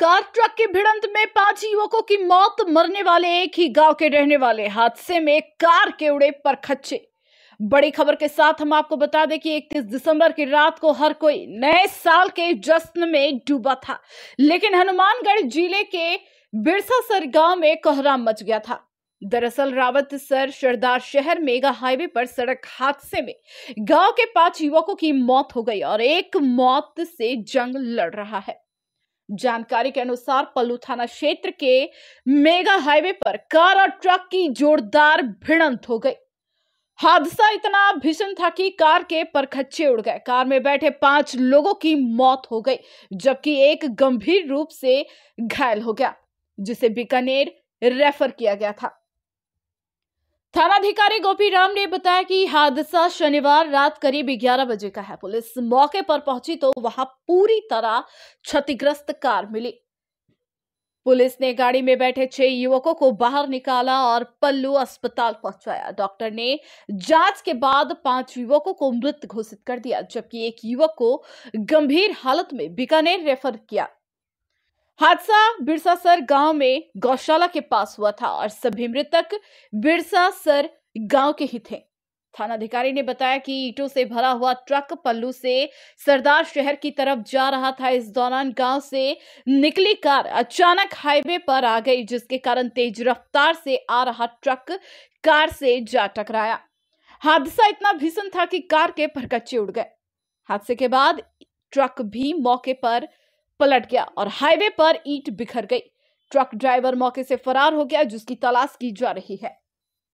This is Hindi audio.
कार ट्रक की भिड़ंत में पांच युवकों की मौत मरने वाले एक ही गांव के रहने वाले हादसे में कार के उड़े पर खच्चे बड़ी खबर के साथ हम आपको बता दें कि 31 दिसंबर की रात को हर कोई नए साल के जश्न में डूबा था लेकिन हनुमानगढ़ जिले के बिरसा सर गांव में कोहराम मच गया था दरअसल रावत सर सरदार शहर मेगा हाईवे पर सड़क हादसे में गांव के पांच युवकों की मौत हो गई और एक मौत से जंग लड़ रहा है जानकारी के अनुसार पल्लू थाना क्षेत्र के मेगा हाईवे पर कार और ट्रक की जोरदार भिड़ंत हो गई हादसा इतना भीषण था कि कार के परखच्चे उड़ गए कार में बैठे पांच लोगों की मौत हो गई जबकि एक गंभीर रूप से घायल हो गया जिसे बीकानेर रेफर किया गया था थानाधिकारी गोपी राम ने बताया कि हादसा शनिवार रात करीब 11 बजे का है पुलिस मौके पर पहुंची तो वहां पूरी तरह क्षतिग्रस्त कार मिली पुलिस ने गाड़ी में बैठे छह युवकों को बाहर निकाला और पल्लू अस्पताल पहुंचाया डॉक्टर ने जांच के बाद पांच युवकों को मृत घोषित कर दिया जबकि एक युवक को गंभीर हालत में बीकानेर रेफर किया हादसा बिरसा सर गांव में गौशाला के पास हुआ था और सभी मृतक सर गांव के ही थे थाना अधिकारी ने बताया कि ईटों से भरा हुआ ट्रक पल्लू से सरदार शहर की तरफ जा रहा था इस दौरान गांव से निकली कार अचानक हाईवे पर आ गई जिसके कारण तेज रफ्तार से आ रहा ट्रक कार से जा टकराया हादसा इतना भीषण था कि कार के परकच्चे उड़ गए हादसे के बाद ट्रक भी मौके पर पलट गया और हाईवे पर ईट बिखर गई ट्रक ड्राइवर मौके से फरार हो गया जिसकी तलाश की जा रही है